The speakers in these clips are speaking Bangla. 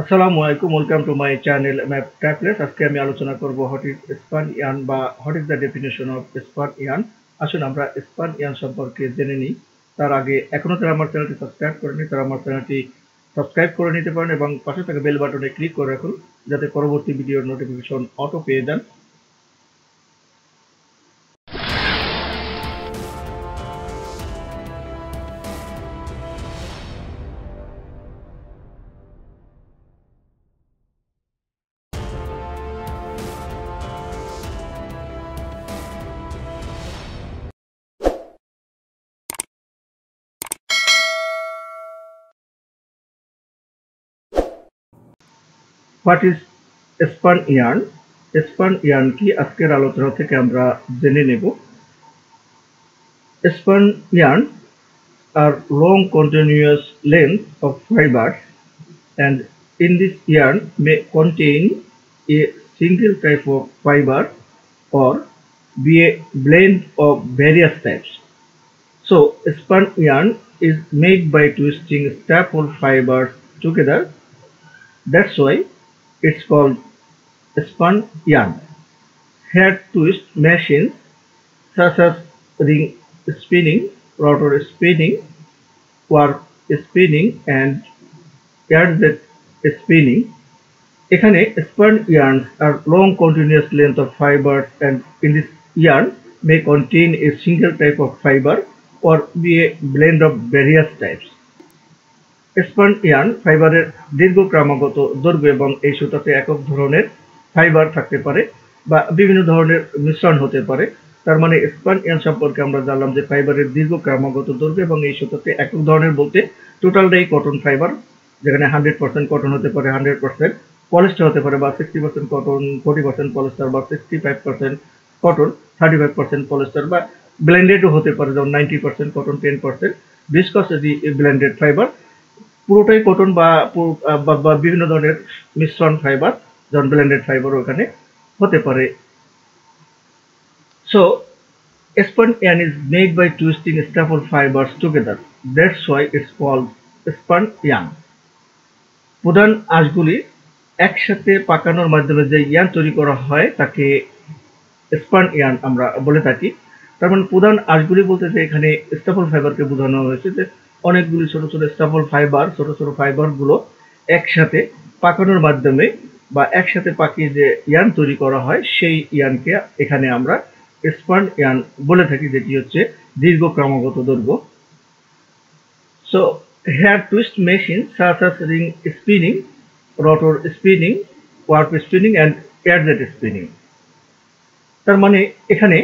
আসসালামু আলাইকুম ওয়েলকাম টু মাই চ্যানেল ম্যাপ ট্যাপলেস আজকে আমি আলোচনা করব হোয়াট ইজ স্পান ইয়ান বা what is the definition of spun yarn আসুন আমরা স্পান ইয়ান সম্পর্কে জেনে নিই তার আগে এখনও তারা আমার চ্যানেলটি সাবস্ক্রাইব করেনি তারা আমার চ্যানেলটি সাবস্ক্রাইব করে নিতে পারেন এবং পাশে থাকা বেল বাটনে ক্লিক করে রাখুন যাতে পরবর্তী ভিডিওর নোটিফিকেশন অটো পেয়ে যান what is spun yarn spun yarn কি আজকের আলোচনা থেকে আমরা জেনে নেব স্পান ইয়ার্ন আর long continuous length of fibre and in this yarn may contain a single type of fiber or be a blend of various types. So spun yarn is made by twisting staple fibers together. That's why It's called spun yarn. Head twist machines such as ring spinning, rotor spinning, warp spinning and yarn spinning এখানে spun yarns are long continuous length of fiber, and in this yarn may contain a single type of fiber or be a blend of various types spun yarn ফাইবারের দীর্ঘ ক্রমাগত দৈর্ঘ্য এবং এই সুতাতে একক ধরনের ফাইবার থাকতে পারে বা বিভিন্ন ধরনের মিশ্রণ হতে পারে তার মানে স্পন ইয়ান সম্পর্কে আমরা জানলাম যে ফাইবারের দীর্ঘ ক্রমাগত দৈর্ঘ্য এবং এই সুতাতে একক ধরনের বলতে টোটালটাই কটন ফাইবার যেখানে হান্ড্রেড পার্সেন্ট কটন হতে পারে হান্ড্রেড পার্সেন্ট পলিস্টার হতে পারে বা sixty percent cotton forty percent polyester বা sixty five percent cotton thirty five percent polyester বা ব্লেন্ডেডও হতে পারে যেমন ninety percent cotton ten percent viscose blended fibre পুরোটাই কটন বা বিভিন্ন ধরনের মিশ্রণ ফাইবার জন ব্ল্যান্ডেড ফাইবার ওখানে হতে পারে so spun yarn is made by twisting staple fibre together that's why it's call spun yarn প্রধান আঁশগুলি একসাথে পাকানোর মাধ্যমে যে ইয়ান তৈরি করা হয় তাকে স্পান ইয়ান আমরা বলে থাকি তার মানে প্রধান আঁশগুলি বলতে যে এখানে স্টাপল ফাইবারকে বোঝানো হয়েছে যে অনেকগুলি ছোট ছোট স্টাফল ফাইবার ছোট ছোট ফাইবারগুলো একসাথে পাকানোর মাধ্যমে বা একসাথে পাকিয়ে যে ইয়ান তৈরি করা হয় সেই ইয়ানকে এখানে আমরা স্পার্ন ইয়ান বলে থাকি যেটি হচ্ছে দীর্ঘ ক্রমাগত দৈর্ঘ্য সো হেয়ার টুইস্ট মেশিন সার্সাস ring spinning rotor spinning warp spinning and air jet spinning তার মানে এখানে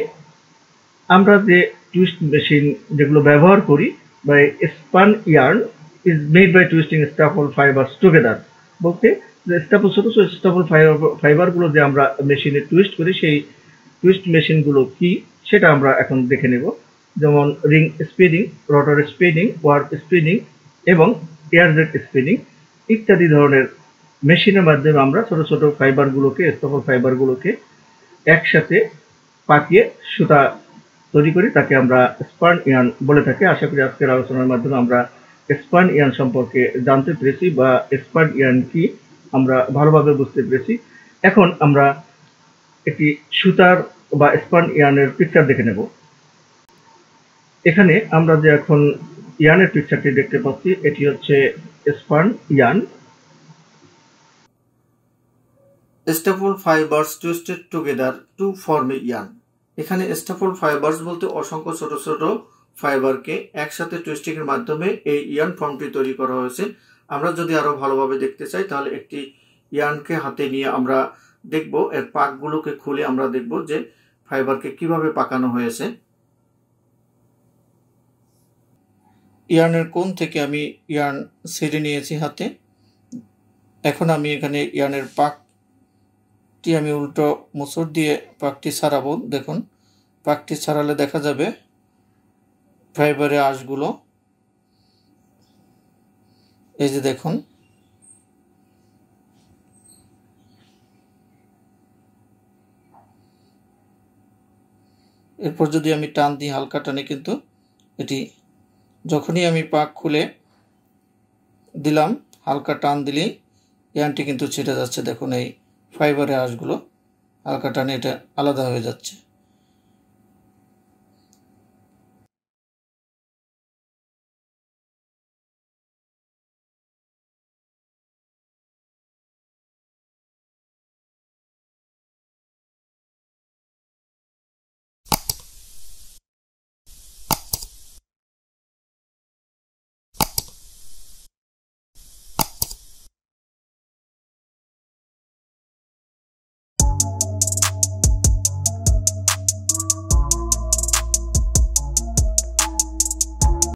আমরা যে টুইস্ট মেশিন যেগুলো ব্যবহার করি by spun yarn is made by twisting staple fibers together বলতে স্টাপল ছোটো ছোটো স্টাপল ফাইবার ফাইবারগুলো যে আমরা মেশিনে টুইস্ট করি সেই টুইস্ট মেশিনগুলো কি সেটা আমরা এখন দেখে নেব যেমন ring spinning rotor spinning warp spinning এবং এয়ারজেট স্পিনিং ইত্যাদি ধরনের মেশিনের মাধ্যমে আমরা ছোট ছোট ফাইবারগুলোকে স্টপল ফাইবারগুলোকে একসাথে পাকিয়ে সুতা তৈরি করি তাকে আমরা স্পার্ন ইয়ান বলে থাকি আশা করি আজকের আলোচনার মাধ্যমে আমরা স্পার্ন ইয়ান সম্পর্কে জানতে পেরেছি বা স্পার্ন ইয়ান কি আমরা ভালোভাবে বুঝতে পেরেছি এখন আমরা একটি সুতার বা স্পার্ন ইয়ানের পিকচার দেখে নেব এখানে আমরা যে এখন ইয়ানের পিকচারটি দেখতে পাচ্ছি এটি হচ্ছে স্পার্ন ইয়ান Staple fibers twisted together to form a yarn. এখানে স্টাফল ফাইবার্স বলতে অসংখ্য ছোট ছোট ফাইবারকে একসাথে এর মাধ্যমে এই ইয়ান ফর্মটি তৈরি করা হয়েছে আমরা যদি আরও ভালোভাবে দেখতে চাই তাহলে একটি ইয়ানকে হাতে নিয়ে আমরা দেখব এর পাকগুলোকে খুলে আমরা দেখব যে ফাইবারকে কিভাবে পাকানো হয়েছে ইয়ার্নের কোন থেকে আমি ইয়ার্ন ছেড়ে নিয়েছি হাতে এখন আমি এখানে ইয়ার্নের পাক পাকটি আমি উল্টো মুসুর দিয়ে পাকটি ছাড়াবো দেখুন পাকটি ছাড়ালে দেখা যাবে ফাইবারে আঁশগুলো এই যে দেখুন এরপর যদি আমি টান দিই হালকা টানে কিন্তু এটি যখনই আমি পাক খুলে দিলাম হালকা টান দিলেই এই আনটি কিন্তু ছিঁড়ে যাচ্ছে দেখুন এই ফাইবারের আঁশগুলো হালকা টানে এটা আলাদা হয়ে যাচ্ছে